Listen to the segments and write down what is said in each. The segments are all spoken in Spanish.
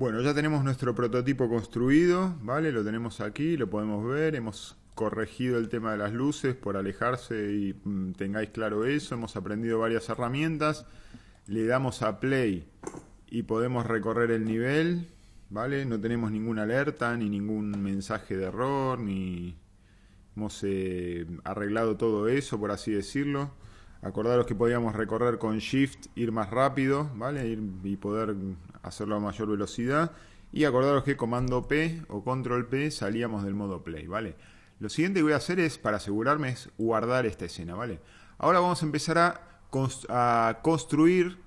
Bueno, ya tenemos nuestro prototipo construido, ¿vale? Lo tenemos aquí, lo podemos ver, hemos corregido el tema de las luces por alejarse y mm, tengáis claro eso, hemos aprendido varias herramientas, le damos a play y podemos recorrer el nivel, ¿vale? No tenemos ninguna alerta, ni ningún mensaje de error, ni hemos eh, arreglado todo eso, por así decirlo. Acordaros que podíamos recorrer con Shift, ir más rápido, ¿vale? y poder hacerlo a mayor velocidad. Y acordaros que comando P o control P salíamos del modo play, ¿vale? Lo siguiente que voy a hacer es, para asegurarme, es guardar esta escena, ¿vale? Ahora vamos a empezar a, construir, a construir,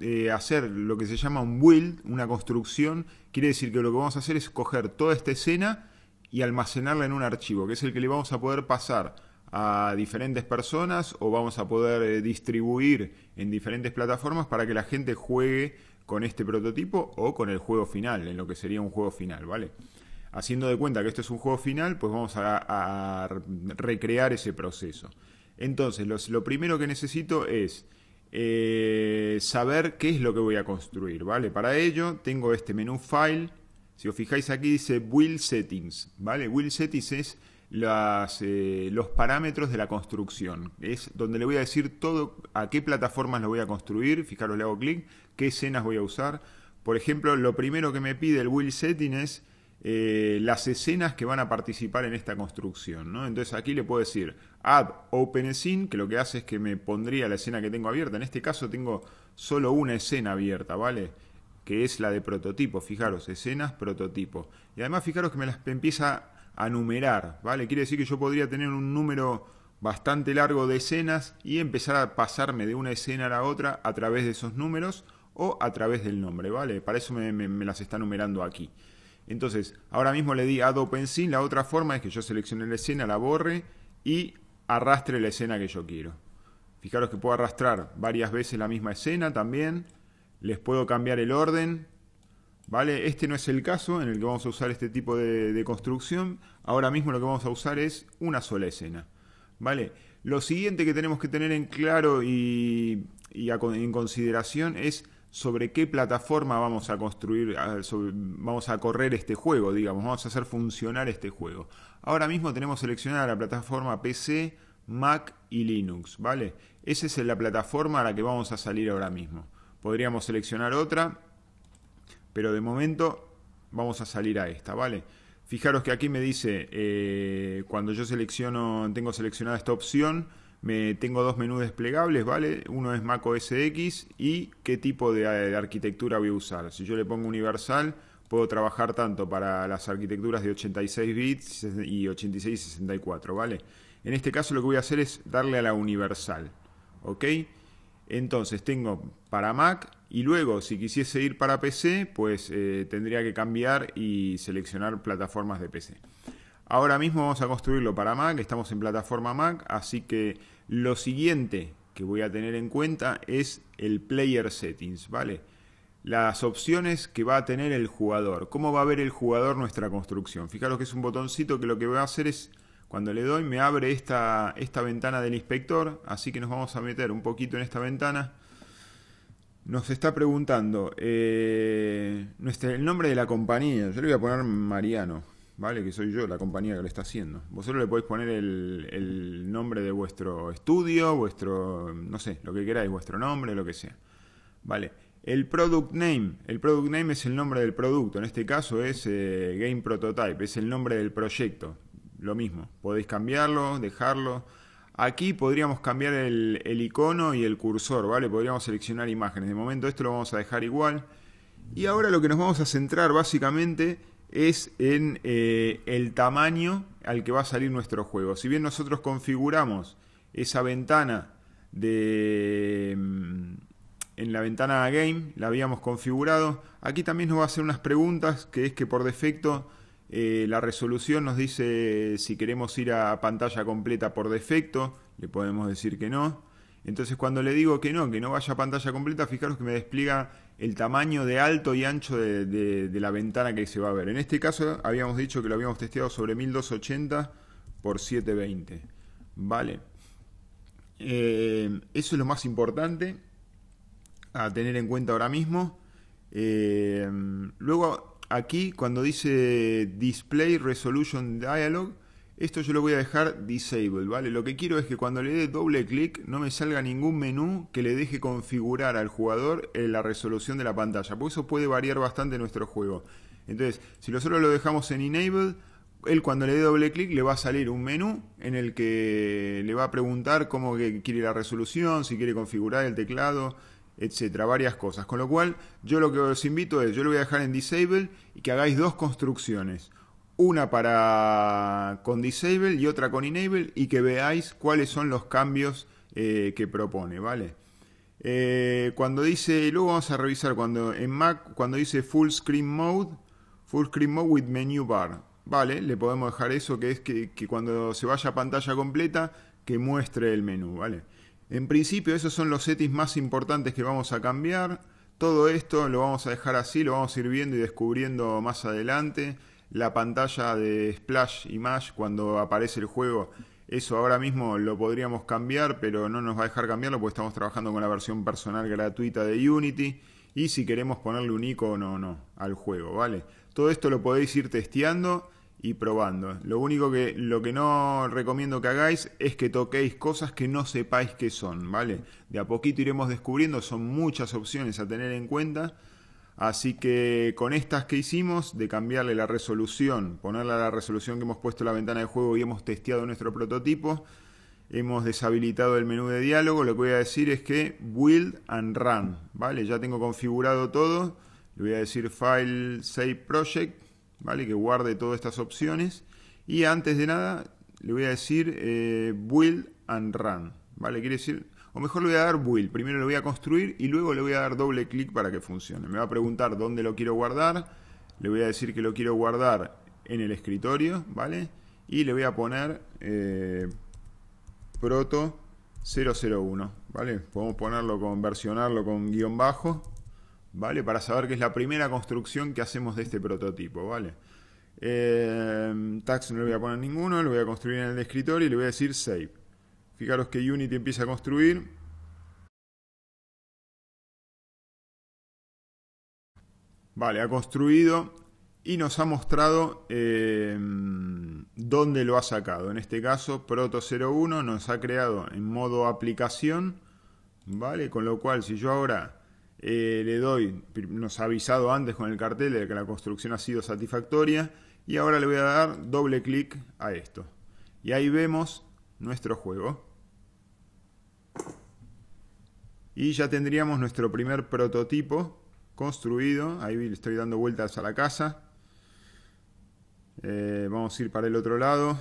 eh, hacer lo que se llama un build, una construcción. Quiere decir que lo que vamos a hacer es coger toda esta escena y almacenarla en un archivo, que es el que le vamos a poder pasar a diferentes personas o vamos a poder eh, distribuir en diferentes plataformas para que la gente juegue con este prototipo o con el juego final, en lo que sería un juego final, ¿vale? Haciendo de cuenta que esto es un juego final, pues vamos a, recrear ese proceso. Entonces, lo primero que necesito es eh, saber qué es lo que voy a construir, ¿vale? Para ello tengo este menú File, si os fijáis aquí dice will Settings, ¿vale? will Settings es eh, los parámetros de la construcción. Es donde le voy a decir todo a qué plataformas lo voy a construir. Fijaros, le hago clic, qué escenas voy a usar. Por ejemplo, lo primero que me pide el Will Setting es eh, las escenas que van a participar en esta construcción. ¿no? Entonces aquí le puedo decir add open scene, que lo que hace es que me pondría la escena que tengo abierta. En este caso tengo solo una escena abierta, ¿vale? Que es la de prototipo. Fijaros, escenas, prototipo. Y además fijaros que me las empieza a numerar, ¿vale? Quiere decir que yo podría tener un número bastante largo de escenas y empezar a pasarme de una escena a la otra a través de esos números o a través del nombre, ¿vale? Para eso me, las está numerando aquí. Entonces, ahora mismo le di add Scene. la otra forma es que yo seleccione la escena, la borre y arrastre la escena que yo quiero. Fijaros que puedo arrastrar varias veces la misma escena también. Les puedo cambiar el orden, ¿Vale? Este no es el caso en el que vamos a usar este tipo de, construcción. Ahora mismo lo que vamos a usar es una sola escena. ¿Vale? Lo siguiente que tenemos que tener en claro y, en consideración es sobre qué plataforma vamos a construir, vamos a correr este juego, digamos, vamos a hacer funcionar este juego. Ahora mismo tenemos seleccionada la plataforma PC, Mac y Linux, ¿vale? Esa es la plataforma a la que vamos a salir ahora mismo. Podríamos seleccionar otra pero de momento vamos a salir a esta, ¿vale? Fijaros que aquí me dice, eh, cuando yo selecciono, tengo seleccionada esta opción, me, tengo dos menús desplegables, ¿vale? Uno es Mac OS X y qué tipo de, arquitectura voy a usar. Si yo le pongo universal, puedo trabajar tanto para las arquitecturas de 86 bits y 86 y 64, ¿vale? En este caso lo que voy a hacer es darle a la universal, ¿ok? Entonces tengo para Mac y luego, si quisiese ir para PC, pues eh, tendría que cambiar y seleccionar plataformas de PC. Ahora mismo vamos a construirlo para Mac, estamos en plataforma Mac, así que lo siguiente que voy a tener en cuenta es el player settings, ¿vale? Las opciones que va a tener el jugador, cómo va a ver el jugador nuestra construcción. Fijaros que es un botoncito que lo que voy a hacer es, cuando le doy, me abre esta, esta ventana del inspector, así que nos vamos a meter un poquito en esta ventana nos está preguntando eh, el nombre de la compañía. Yo le voy a poner Mariano, ¿vale? Que soy yo, la compañía que lo está haciendo. Vosotros le podéis poner el, nombre de vuestro estudio, vuestro, no sé, lo que queráis, vuestro nombre, lo que sea. ¿Vale? El product name. El product name es el nombre del producto. En este caso es eh, Game Prototype, es el nombre del proyecto. Lo mismo. Podéis cambiarlo, dejarlo. Aquí podríamos cambiar el, icono y el cursor, ¿vale? Podríamos seleccionar imágenes. De momento esto lo vamos a dejar igual. Y ahora lo que nos vamos a centrar básicamente es en eh, el tamaño al que va a salir nuestro juego. Si bien nosotros configuramos esa ventana de... Mm, en la ventana Game la habíamos configurado. Aquí también nos va a hacer unas preguntas que es que por defecto eh, la resolución nos dice si queremos ir a pantalla completa por defecto, le podemos decir que no. Entonces cuando le digo que no, que no vaya a pantalla completa, fijaros que me despliega el tamaño de alto y ancho de, la ventana que se va a ver. En este caso habíamos dicho que lo habíamos testeado sobre 1280 por 720. Vale. Eh, eso es lo más importante a tener en cuenta ahora mismo. Eh, luego aquí cuando dice Display Resolution Dialog, esto yo lo voy a dejar disabled, ¿vale? Lo que quiero es que cuando le dé doble clic no me salga ningún menú que le deje configurar al jugador eh, la resolución de la pantalla, porque eso puede variar bastante nuestro juego. Entonces, si nosotros lo dejamos en Enable, él cuando le dé doble clic le va a salir un menú en el que le va a preguntar cómo quiere la resolución, si quiere configurar el teclado, etcétera, varias cosas. Con lo cual, yo lo que os invito es, yo lo voy a dejar en disable y que hagáis dos construcciones. Una para con disable y otra con enable y que veáis cuáles son los cambios eh, que propone, ¿vale? Eh, cuando dice, luego vamos a revisar cuando en Mac, cuando dice full screen mode, full screen mode with menu bar, ¿vale? Le podemos dejar eso que es que, que cuando se vaya a pantalla completa que muestre el menú, ¿vale? En principio esos son los ETIs más importantes que vamos a cambiar. Todo esto lo vamos a dejar así, lo vamos a ir viendo y descubriendo más adelante. La pantalla de Splash Image cuando aparece el juego, eso ahora mismo lo podríamos cambiar, pero no nos va a dejar cambiarlo porque estamos trabajando con la versión personal gratuita de Unity. Y si queremos ponerle un icono o no al juego, ¿vale? Todo esto lo podéis ir testeando y probando. Lo único que lo que no recomiendo que hagáis es que toquéis cosas que no sepáis qué son, ¿vale? De a poquito iremos descubriendo, son muchas opciones a tener en cuenta. Así que con estas que hicimos, de cambiarle la resolución, ponerle a la resolución que hemos puesto en la ventana de juego y hemos testeado nuestro prototipo, hemos deshabilitado el menú de diálogo, lo que voy a decir es que build and run, ¿vale? Ya tengo configurado todo, le voy a decir file save project ¿vale? Que guarde todas estas opciones. Y antes de nada, le voy a decir eh, build and run, ¿vale? Quiere decir, o mejor le voy a dar build. Primero le voy a construir y luego le voy a dar doble clic para que funcione. Me va a preguntar dónde lo quiero guardar. Le voy a decir que lo quiero guardar en el escritorio, ¿vale? Y le voy a poner eh, proto 001, ¿vale? Podemos ponerlo con versionarlo con guión bajo ¿vale? Para saber que es la primera construcción que hacemos de este prototipo, ¿vale? Eh, tax no le voy a poner ninguno, lo voy a construir en el escritorio y le voy a decir save. Fijaros que Unity empieza a construir. Vale, ha construido y nos ha mostrado eh, dónde lo ha sacado. En este caso, Proto01 nos ha creado en modo aplicación, ¿vale? Con lo cual, si yo ahora eh, le doy, nos ha avisado antes con el cartel de que la construcción ha sido satisfactoria y ahora le voy a dar doble clic a esto. Y ahí vemos nuestro juego. Y ya tendríamos nuestro primer prototipo construido. Ahí le estoy dando vueltas a la casa. Eh, vamos a ir para el otro lado.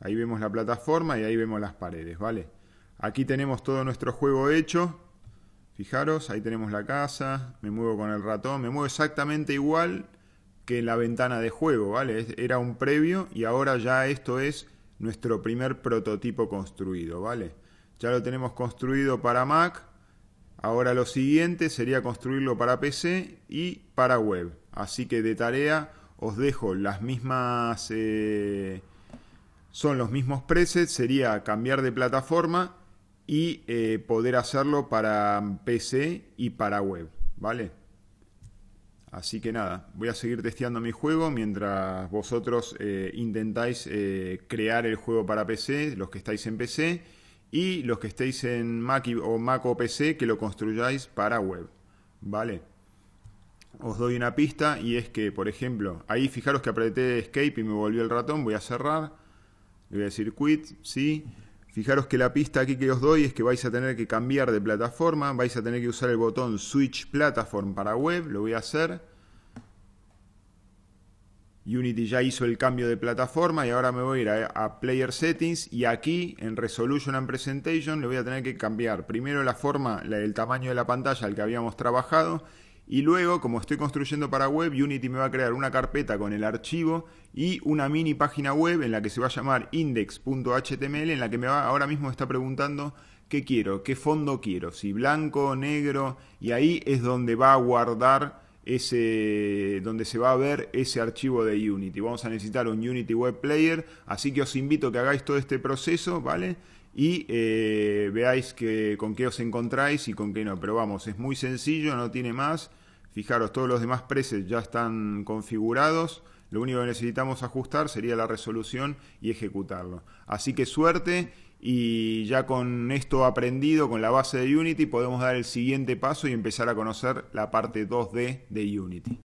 Ahí vemos la plataforma y ahí vemos las paredes, ¿vale? Aquí tenemos todo nuestro juego hecho. Fijaros, ahí tenemos la casa, me muevo con el ratón, me muevo exactamente igual que en la ventana de juego, ¿vale? Era un previo y ahora ya esto es nuestro primer prototipo construido, ¿vale? Ya lo tenemos construido para Mac, ahora lo siguiente sería construirlo para PC y para web. Así que de tarea os dejo las mismas... Eh, son los mismos presets, sería cambiar de plataforma y eh, poder hacerlo para PC y para web, ¿vale? Así que nada, voy a seguir testeando mi juego mientras vosotros eh, intentáis eh, crear el juego para PC, los que estáis en PC y los que estéis en Mac o Mac o PC que lo construyáis para web, ¿vale? Os doy una pista y es que, por ejemplo, ahí fijaros que apreté escape y me volvió el ratón, voy a cerrar, le voy a decir quit, sí. Fijaros que la pista aquí que os doy es que vais a tener que cambiar de plataforma, vais a tener que usar el botón Switch Platform para web, lo voy a hacer. Unity ya hizo el cambio de plataforma y ahora me voy a ir a, Player Settings y aquí en Resolution and Presentation le voy a tener que cambiar primero la forma, el tamaño de la pantalla al que habíamos trabajado y luego, como estoy construyendo para web, Unity me va a crear una carpeta con el archivo y una mini página web en la que se va a llamar index.html, en la que me va, ahora mismo me está preguntando qué quiero, qué fondo quiero, si blanco, negro, y ahí es donde va a guardar ese, donde se va a ver ese archivo de Unity. Vamos a necesitar un Unity Web Player, así que os invito a que hagáis todo este proceso, ¿vale? y eh, veáis que, con qué os encontráis y con qué no. Pero vamos, es muy sencillo, no tiene más. Fijaros, todos los demás presets ya están configurados. Lo único que necesitamos ajustar sería la resolución y ejecutarlo. Así que suerte y ya con esto aprendido, con la base de Unity, podemos dar el siguiente paso y empezar a conocer la parte 2D de Unity.